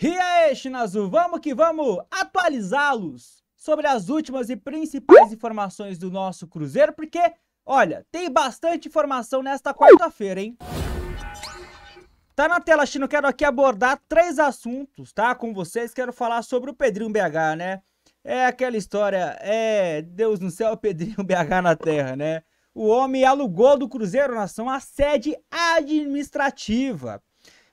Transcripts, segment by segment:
E aí, Shinazu, vamos que vamos atualizá-los sobre as últimas e principais informações do nosso Cruzeiro, porque, olha, tem bastante informação nesta quarta-feira, hein? Tá na tela, Chino, quero aqui abordar três assuntos, tá? Com vocês, quero falar sobre o Pedrinho BH, né? É aquela história, é Deus no céu, Pedrinho BH na terra, né? O homem alugou do Cruzeiro Nação a sede administrativa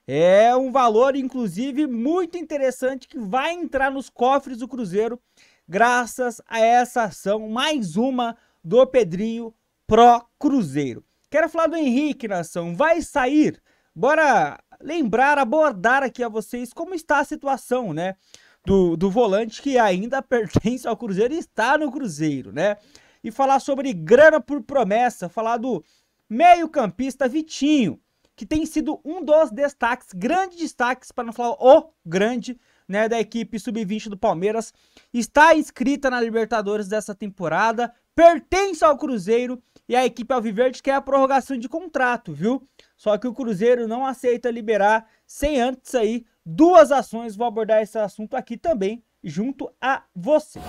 é um valor, inclusive, muito interessante que vai entrar nos cofres do Cruzeiro, graças a essa ação, mais uma do Pedrinho pró Cruzeiro. Quero falar do Henrique, nação. Vai sair? Bora lembrar, abordar aqui a vocês como está a situação, né? Do, do volante que ainda pertence ao Cruzeiro e está no Cruzeiro, né? E falar sobre grana por promessa, falar do meio-campista Vitinho que tem sido um dos destaques, grandes destaques, para não falar o grande, né, da equipe sub-20 do Palmeiras. Está inscrita na Libertadores dessa temporada, pertence ao Cruzeiro e a equipe Alviverde quer a prorrogação de contrato, viu? Só que o Cruzeiro não aceita liberar sem antes aí duas ações. Vou abordar esse assunto aqui também junto a você.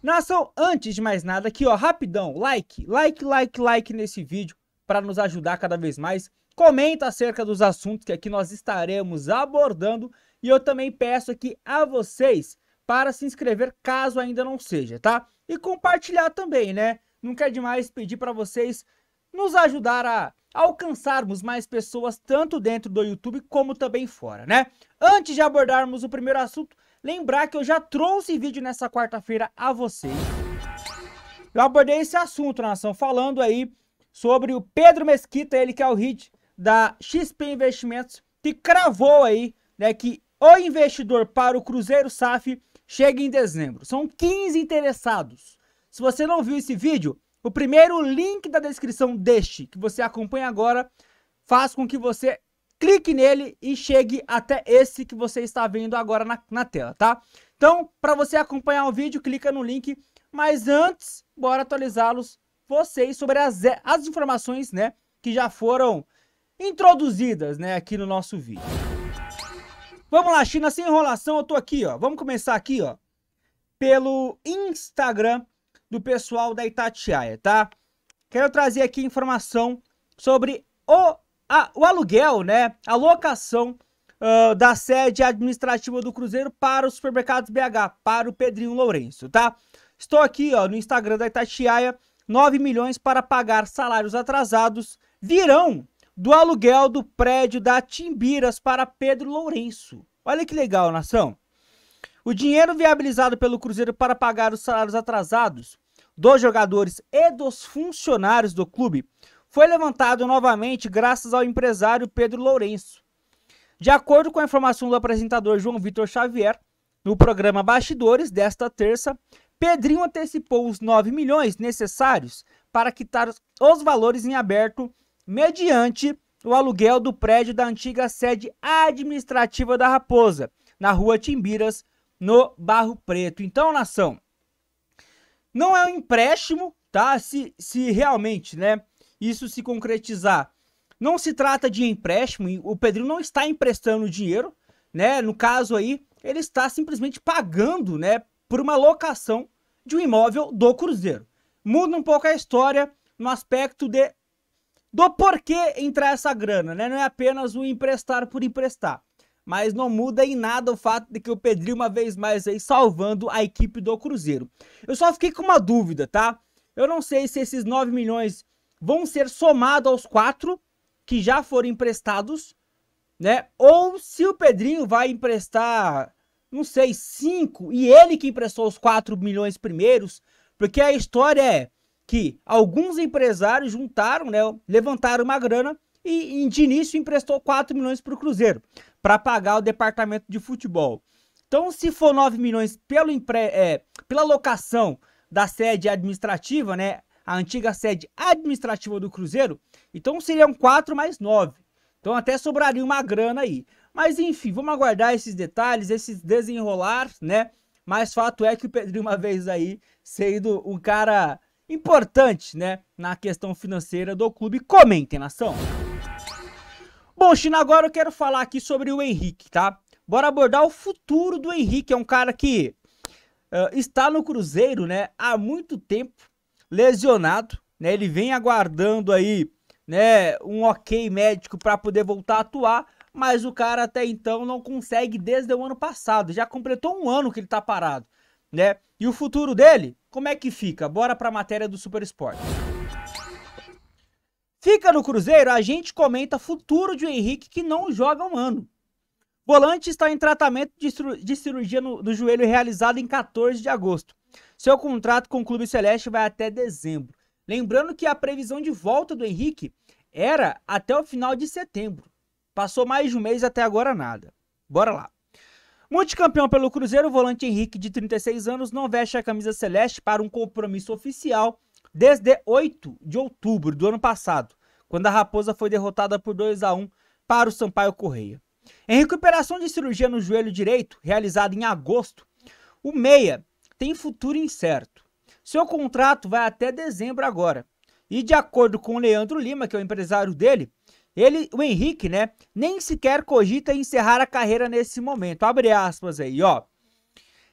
Nação, antes de mais nada aqui, ó, rapidão, like, like, like, like nesse vídeo para nos ajudar cada vez mais. Comenta acerca dos assuntos que aqui nós estaremos abordando e eu também peço aqui a vocês para se inscrever caso ainda não seja, tá? E compartilhar também, né? Nunca é demais pedir para vocês nos ajudar a alcançarmos mais pessoas tanto dentro do YouTube como também fora, né? Antes de abordarmos o primeiro assunto, lembrar que eu já trouxe vídeo nessa quarta-feira a vocês. Eu abordei esse assunto, nação, falando aí sobre o Pedro Mesquita, ele que é o hit da XP Investimentos, que cravou aí né, que o investidor para o Cruzeiro SAF chega em dezembro. São 15 interessados. Se você não viu esse vídeo, o primeiro link da descrição deste que você acompanha agora faz com que você clique nele e chegue até esse que você está vendo agora na, na tela, tá? Então, para você acompanhar o vídeo, clica no link. Mas antes, bora atualizá-los vocês sobre as, as informações, né, que já foram introduzidas, né, aqui no nosso vídeo. Vamos lá, China, sem enrolação, eu tô aqui, ó. Vamos começar aqui, ó, pelo Instagram do pessoal da Itatiaia, tá? Quero trazer aqui informação sobre o, a, o aluguel, né, a locação uh, da sede administrativa do Cruzeiro para o Supermercados BH, para o Pedrinho Lourenço, tá? Estou aqui, ó, no Instagram da Itatiaia, 9 milhões para pagar salários atrasados virão do aluguel do prédio da Timbiras para Pedro Lourenço. Olha que legal, nação. O dinheiro viabilizado pelo Cruzeiro para pagar os salários atrasados dos jogadores e dos funcionários do clube foi levantado novamente graças ao empresário Pedro Lourenço. De acordo com a informação do apresentador João Vitor Xavier, no programa Bastidores desta terça, Pedrinho antecipou os 9 milhões necessários para quitar os valores em aberto mediante o aluguel do prédio da antiga sede administrativa da Raposa, na rua Timbiras, no Barro Preto. Então, nação, não é um empréstimo, tá? Se, se realmente, né, isso se concretizar. Não se trata de empréstimo, o Pedrinho não está emprestando dinheiro, né? No caso aí, ele está simplesmente pagando, né, por uma locação de um imóvel do Cruzeiro. Muda um pouco a história no aspecto de do porquê entrar essa grana, né? Não é apenas o emprestar por emprestar. Mas não muda em nada o fato de que o Pedrinho, uma vez mais, aí salvando a equipe do Cruzeiro. Eu só fiquei com uma dúvida, tá? Eu não sei se esses 9 milhões vão ser somados aos 4 que já foram emprestados, né? Ou se o Pedrinho vai emprestar não sei, cinco, e ele que emprestou os 4 milhões primeiros, porque a história é que alguns empresários juntaram, né, levantaram uma grana e, e de início emprestou 4 milhões para o Cruzeiro, para pagar o departamento de futebol. Então, se for 9 milhões pelo empre... É, pela locação da sede administrativa, né, a antiga sede administrativa do Cruzeiro, então seriam 4 mais 9. Então até sobraria uma grana aí. Mas enfim, vamos aguardar esses detalhes, esses desenrolar, né? Mas fato é que o Pedrinho, uma vez aí, sendo um cara importante, né? Na questão financeira do clube. Comentem, nação! Bom, China, agora eu quero falar aqui sobre o Henrique, tá? Bora abordar o futuro do Henrique. É um cara que uh, está no Cruzeiro, né? Há muito tempo, lesionado, né? Ele vem aguardando aí, né? Um ok médico para poder voltar a atuar mas o cara até então não consegue desde o ano passado. Já completou um ano que ele está parado, né? E o futuro dele, como é que fica? Bora para a matéria do Super Esporte. Fica no Cruzeiro, a gente comenta futuro de um Henrique que não joga um ano. Volante está em tratamento de cirurgia no, do joelho realizado em 14 de agosto. Seu contrato com o Clube Celeste vai até dezembro. Lembrando que a previsão de volta do Henrique era até o final de setembro. Passou mais de um mês até agora nada. Bora lá. Multicampeão pelo Cruzeiro, o volante Henrique, de 36 anos, não veste a camisa celeste para um compromisso oficial desde 8 de outubro do ano passado, quando a Raposa foi derrotada por 2 a 1 para o Sampaio Correia. Em recuperação de cirurgia no joelho direito, realizada em agosto, o Meia tem futuro incerto. Seu contrato vai até dezembro agora. E de acordo com o Leandro Lima, que é o empresário dele, ele, o Henrique, né, nem sequer cogita encerrar a carreira nesse momento. Abre aspas aí, ó.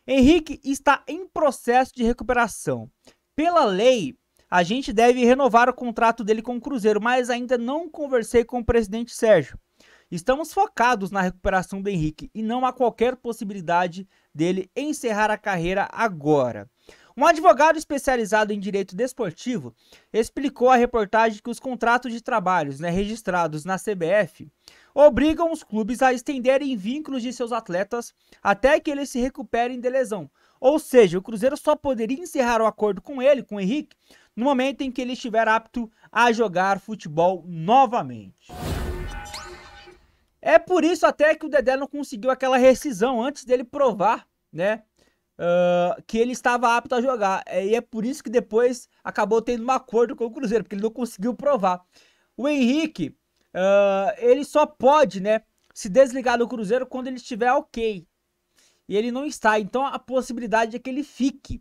Henrique está em processo de recuperação. Pela lei, a gente deve renovar o contrato dele com o Cruzeiro, mas ainda não conversei com o presidente Sérgio. Estamos focados na recuperação do Henrique e não há qualquer possibilidade dele encerrar a carreira agora. Um advogado especializado em direito desportivo explicou à reportagem que os contratos de trabalhos né, registrados na CBF obrigam os clubes a estenderem vínculos de seus atletas até que eles se recuperem de lesão. Ou seja, o Cruzeiro só poderia encerrar o acordo com ele, com o Henrique, no momento em que ele estiver apto a jogar futebol novamente. É por isso até que o Dedé não conseguiu aquela rescisão antes dele provar, né, uh, que ele estava apto a jogar. É, e é por isso que depois acabou tendo um acordo com o Cruzeiro, porque ele não conseguiu provar. O Henrique, uh, ele só pode, né, se desligar do Cruzeiro quando ele estiver ok. E ele não está, então a possibilidade é que ele fique,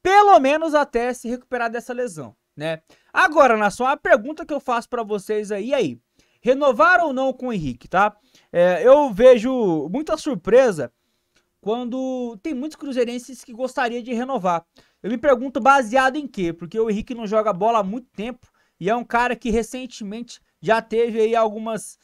pelo menos até se recuperar dessa lesão, né? Agora, Nação, a pergunta que eu faço para vocês aí, aí, renovar ou não com o Henrique, tá? É, eu vejo muita surpresa quando tem muitos cruzeirenses que gostaria de renovar. Eu me pergunto baseado em quê? Porque o Henrique não joga bola há muito tempo e é um cara que recentemente já teve aí algumas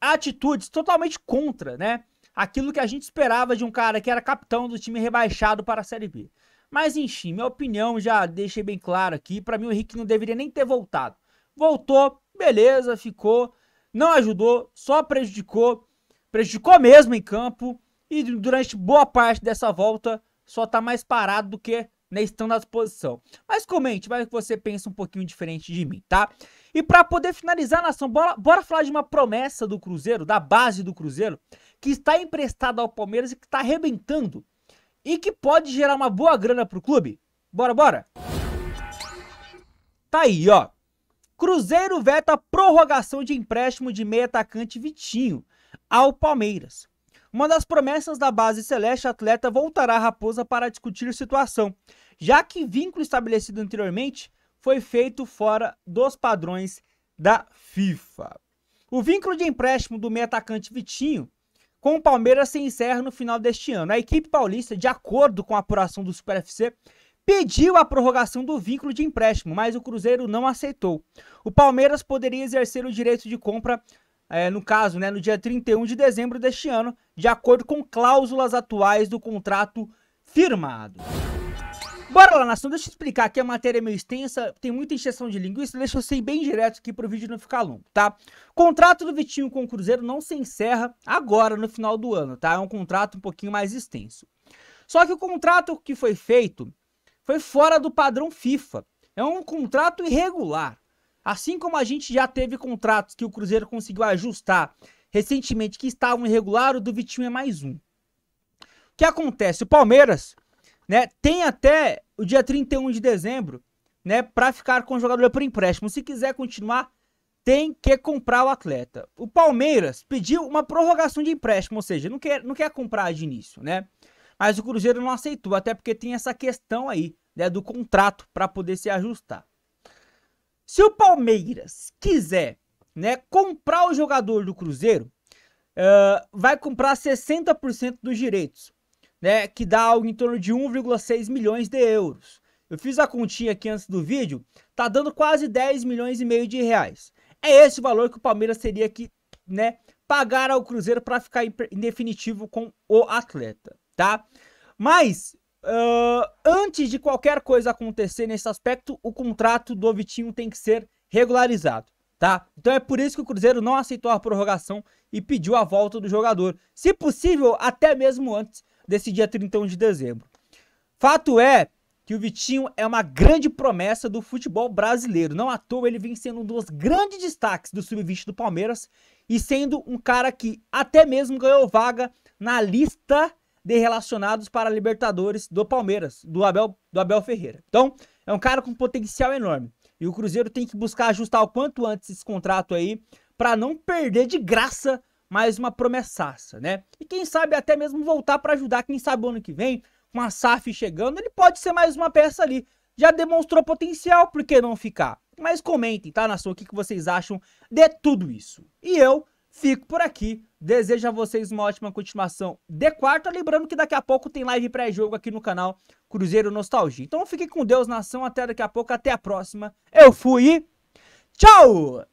atitudes totalmente contra, né? Aquilo que a gente esperava de um cara que era capitão do time rebaixado para a Série B. Mas enfim, minha opinião já deixei bem claro aqui, para mim o Henrique não deveria nem ter voltado. Voltou, beleza, ficou, não ajudou, só prejudicou, prejudicou mesmo em campo e durante boa parte dessa volta, só tá mais parado do que né, estando à disposição. Mas comente, vai que você pensa um pouquinho diferente de mim, tá? E para poder finalizar, nação, bora, bora falar de uma promessa do Cruzeiro, da base do Cruzeiro, que está emprestada ao Palmeiras e que está arrebentando e que pode gerar uma boa grana para o clube. Bora, bora! Tá aí, ó. Cruzeiro veta prorrogação de empréstimo de meia atacante Vitinho ao Palmeiras. Uma das promessas da base celeste, atleta voltará à Raposa para discutir situação, já que vínculo estabelecido anteriormente foi feito fora dos padrões da FIFA. O vínculo de empréstimo do meio atacante Vitinho com o Palmeiras se encerra no final deste ano. A equipe paulista, de acordo com a apuração do Super FC, pediu a prorrogação do vínculo de empréstimo, mas o Cruzeiro não aceitou. O Palmeiras poderia exercer o direito de compra é, no caso, né, no dia 31 de dezembro deste ano, de acordo com cláusulas atuais do contrato firmado. Bora lá, nação, deixa eu explicar Aqui a matéria é meio extensa, tem muita injeção de linguiça, deixa eu ser bem direto aqui para o vídeo não ficar longo, tá? Contrato do Vitinho com o Cruzeiro não se encerra agora, no final do ano, tá? É um contrato um pouquinho mais extenso. Só que o contrato que foi feito foi fora do padrão FIFA. É um contrato irregular. Assim como a gente já teve contratos que o Cruzeiro conseguiu ajustar recentemente que estavam irregular, o do Vitinho é mais um. O que acontece? O Palmeiras né, tem até o dia 31 de dezembro né, para ficar com o jogador por empréstimo. Se quiser continuar, tem que comprar o atleta. O Palmeiras pediu uma prorrogação de empréstimo, ou seja, não quer, não quer comprar de início, né? Mas o Cruzeiro não aceitou, até porque tem essa questão aí né, do contrato para poder se ajustar. Se o Palmeiras quiser né, comprar o jogador do Cruzeiro, uh, vai comprar 60% dos direitos, né, que dá algo em torno de 1,6 milhões de euros. Eu fiz a continha aqui antes do vídeo, tá dando quase 10 milhões e meio de reais. É esse o valor que o Palmeiras teria que né, pagar ao Cruzeiro para ficar em definitivo com o atleta, tá? Mas ah, antes de qualquer coisa acontecer nesse aspecto, o contrato do Vitinho tem que ser regularizado, tá? Então é por isso que o Cruzeiro não aceitou a prorrogação e pediu a volta do jogador, se possível, até mesmo antes desse dia 31 de dezembro. Fato é que o Vitinho é uma grande promessa do futebol brasileiro. Não à toa ele vem sendo um dos grandes destaques do sub-20 do Palmeiras e sendo um cara que até mesmo ganhou vaga na lista de relacionados para a Libertadores do Palmeiras, do Abel, do Abel Ferreira. Então, é um cara com potencial enorme. E o Cruzeiro tem que buscar ajustar o quanto antes esse contrato aí, para não perder de graça mais uma promessaça, né? E quem sabe até mesmo voltar para ajudar, quem sabe o ano que vem, com a SAF chegando, ele pode ser mais uma peça ali. Já demonstrou potencial, por que não ficar? Mas comentem, tá, nação, o que, que vocês acham de tudo isso. E eu fico por aqui. Desejo a vocês uma ótima continuação de quarta. Lembrando que daqui a pouco tem live pré-jogo aqui no canal Cruzeiro Nostalgia. Então fique com Deus, nação. Até daqui a pouco. Até a próxima. Eu fui tchau!